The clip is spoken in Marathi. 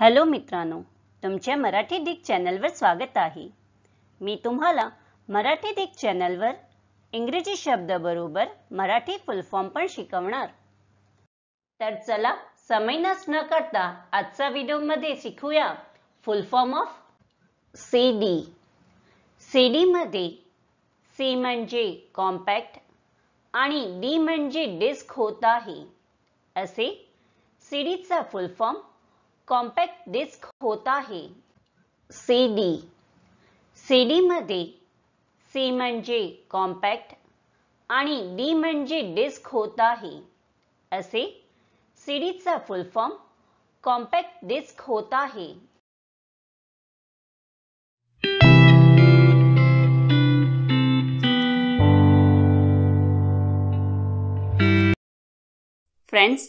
हॅलो मित्रांनो तुमच्या मराठी डिक चॅनलवर स्वागत आहे मी तुम्हाला मराठी डिक चॅनलवर इंग्रजी शब्द बरोबर मराठी फुल फॉर्म पण शिकवणार तर चला समय नस न करता आजचा व्हिडिओ मध्ये शिकूया full form of C D C डीमध्ये सी म्हणजे कॉम्पॅक्ट आणि डी म्हणजे डिस्क होत आहे असे सीडीचा फॉर्म कॉम्पॅक्ट डिस्क होत आहे सी डी सी डीमध्ये सी म्हणजे कॉम्पॅक्ट आणि डी म्हणजे डिस्क होत आहे असे सी डीचा फुल फॉर्म कॉम्पॅक्ट डिस्क होत आहे फ्रेंड्स